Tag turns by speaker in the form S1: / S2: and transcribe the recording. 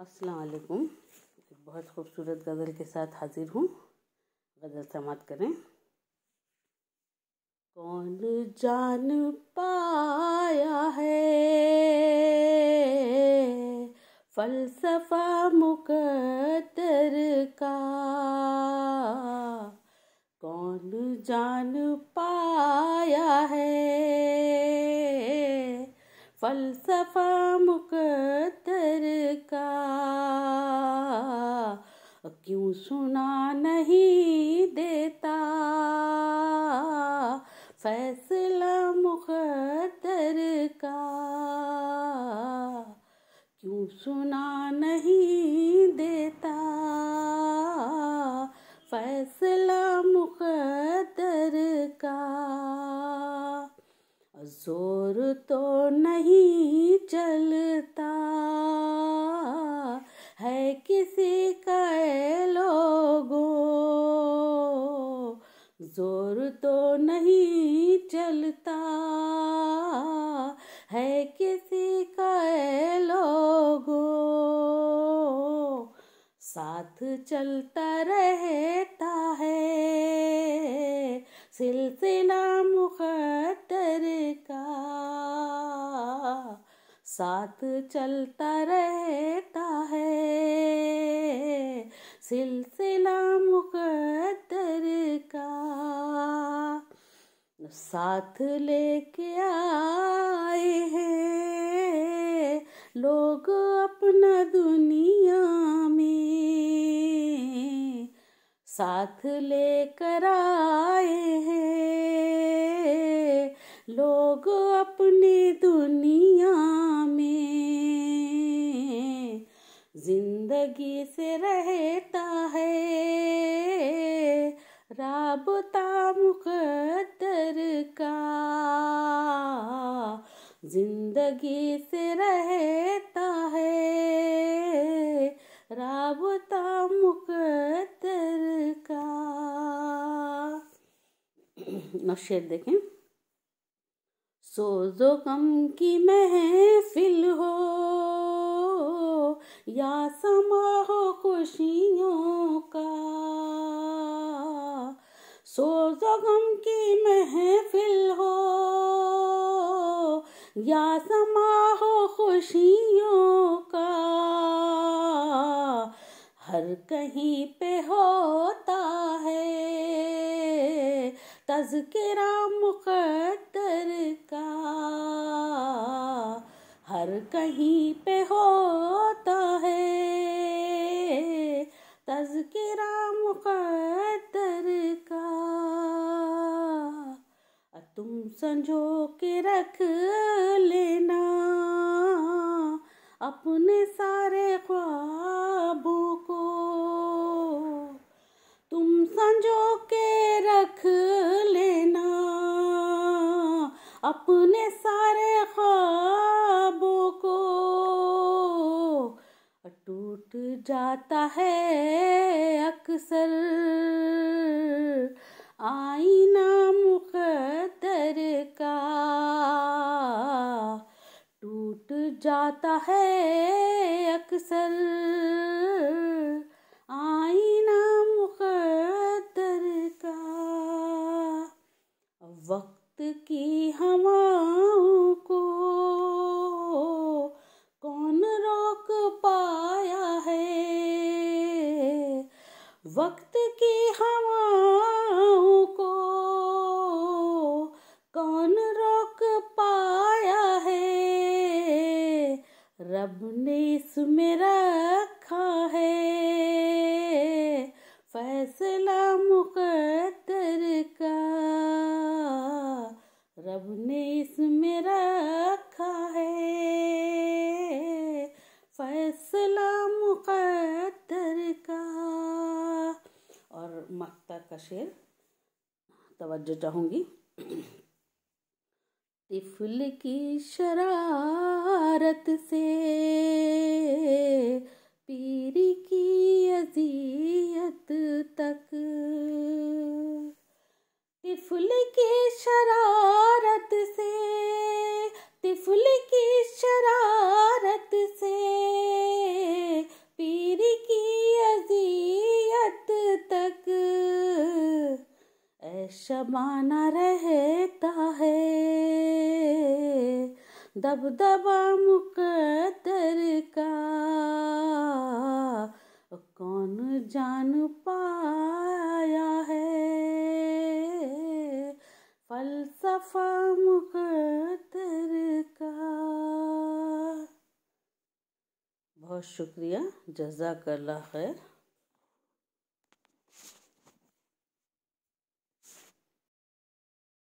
S1: असलकुम एक बहुत खूबसूरत गज़ल के साथ हाज़िर हूँ गज़ल समाप्त करें कौन जान पाया है फलसफा मुकद्दर का कौन जान पाया है फलसफा मुकद्दर का क्यों सुना नहीं देता फैसला मुकद्दर का क्यों सुना नहीं देता फैसला मुकद्दर का जोर तो नहीं चलता है किसी का लोगो जोर तो नहीं चलता है किसी का लोगो साथ चलता रहता है सिलसिला मुख साथ चलता रहता है सिलसिला मुकद्दर का साथ लेके आए हैं लोग अपना दुनिया में साथ लेकर आए हैं लोग अपनी मुकद्दर का जिंदगी से रहता है राबता मुकद्दर का और शेर देखें सोजो कम की महफिल हो या समा हो खुशियों सोजो गम की महफिल हो या समा हो खुशियों का हर कहीं पे होता है तजकरा मुकद्दर का हर कहीं पे होता संजो के रख लेना अपने सारे ख्वाबों को तुम संजो के रख लेना अपने सारे ख्वाबों को टूट जाता है अक्सर आईना मुकदर का टूट जाता है अक्सर आईना मुकदर का वक्त की हवाओं को कौन रोक पाया है वक्त की हवाओं को कौन रोक पाया है रब ने इसमें रखा है फैसला मुकद्दर का रब ने इसमें रखा मक्ता का शेर तवज्जो चाहूँगी तिफल की शरारत से दबाना रहता है दबदबा मुकदर का कौन जान पाया है फलसफा मुकदर का बहुत शुक्रिया जजाकल्ला खैर